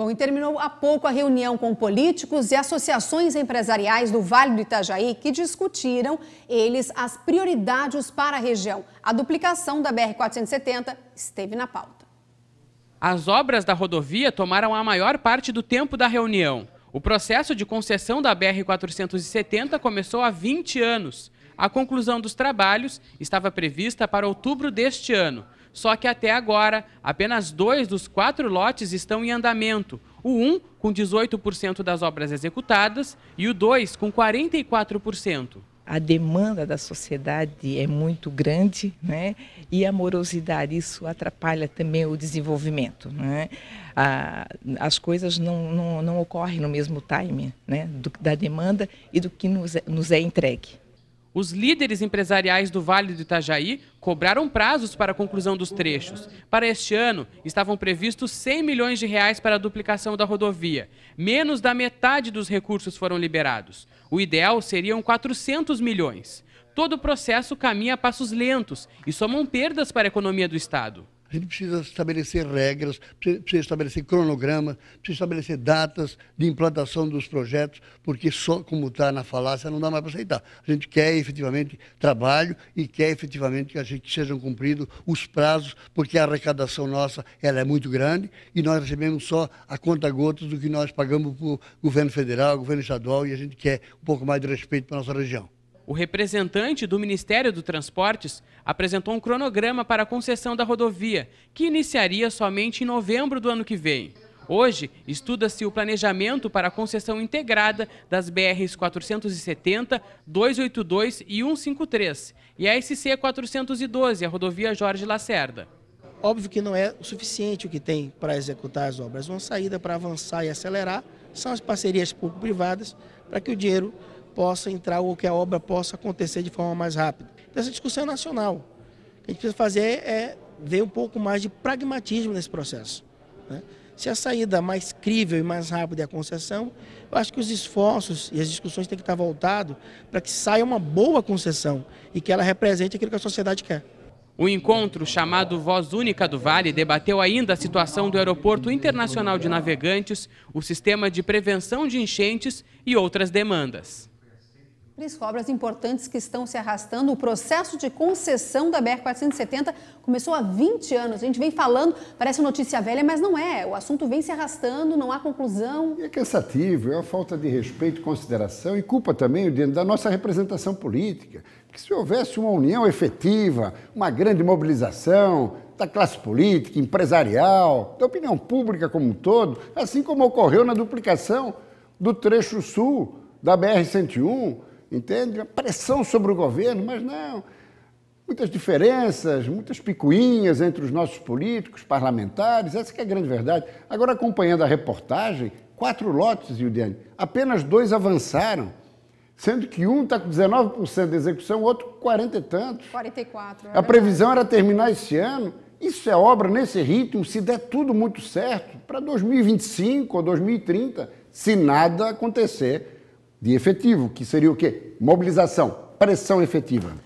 Bom, e terminou há pouco a reunião com políticos e associações empresariais do Vale do Itajaí que discutiram eles as prioridades para a região. A duplicação da BR-470 esteve na pauta. As obras da rodovia tomaram a maior parte do tempo da reunião. O processo de concessão da BR-470 começou há 20 anos. A conclusão dos trabalhos estava prevista para outubro deste ano, só que até agora, apenas dois dos quatro lotes estão em andamento. O um com 18% das obras executadas e o dois com 44%. A demanda da sociedade é muito grande, né? E a morosidade, isso atrapalha também o desenvolvimento, né? as coisas não, não, não ocorrem no mesmo time, né? da demanda e do que nos, é, nos é entregue. Os líderes empresariais do Vale do Itajaí cobraram prazos para a conclusão dos trechos. Para este ano, estavam previstos 100 milhões de reais para a duplicação da rodovia. Menos da metade dos recursos foram liberados. O ideal seriam 400 milhões. Todo o processo caminha a passos lentos e somam perdas para a economia do Estado. A gente precisa estabelecer regras, precisa estabelecer cronogramas, precisa estabelecer datas de implantação dos projetos, porque só como está na falácia não dá mais para aceitar. A gente quer efetivamente trabalho e quer efetivamente que a gente sejam cumpridos os prazos, porque a arrecadação nossa ela é muito grande e nós recebemos só a conta gotas do que nós pagamos para o governo federal, governo estadual e a gente quer um pouco mais de respeito para a nossa região o representante do Ministério do Transportes apresentou um cronograma para a concessão da rodovia, que iniciaria somente em novembro do ano que vem. Hoje, estuda-se o planejamento para a concessão integrada das BRs 470, 282 e 153 e a SC 412, a rodovia Jorge Lacerda. Óbvio que não é o suficiente o que tem para executar as obras. Uma saída para avançar e acelerar são as parcerias público-privadas para que o dinheiro possa entrar ou que a obra possa acontecer de forma mais rápida. Então, essa discussão é nacional. O que a gente precisa fazer é ver um pouco mais de pragmatismo nesse processo. Né? Se a saída mais crível e mais rápida é a concessão, eu acho que os esforços e as discussões têm que estar voltados para que saia uma boa concessão e que ela represente aquilo que a sociedade quer. O encontro, chamado Voz Única do Vale, debateu ainda a situação do Aeroporto Internacional de Navegantes, o sistema de prevenção de enchentes e outras demandas. Cris obras importantes que estão se arrastando. O processo de concessão da BR-470 começou há 20 anos. A gente vem falando, parece notícia velha, mas não é. O assunto vem se arrastando, não há conclusão. é cansativo, é uma falta de respeito, consideração e culpa também da nossa representação política. Que se houvesse uma união efetiva, uma grande mobilização, da classe política, empresarial, da opinião pública como um todo, assim como ocorreu na duplicação do trecho sul da BR-101, entende? Pressão sobre o governo, mas não. Muitas diferenças, muitas picuinhas entre os nossos políticos, parlamentares, essa é a grande verdade. Agora, acompanhando a reportagem, quatro lotes, Juliane, apenas dois avançaram, sendo que um está com 19% de execução, o outro com 40 e tantos. 44. É a previsão era terminar esse ano. Isso é obra nesse ritmo, se der tudo muito certo, para 2025 ou 2030, se nada acontecer de efetivo, que seria o quê? Mobilização, pressão efetiva.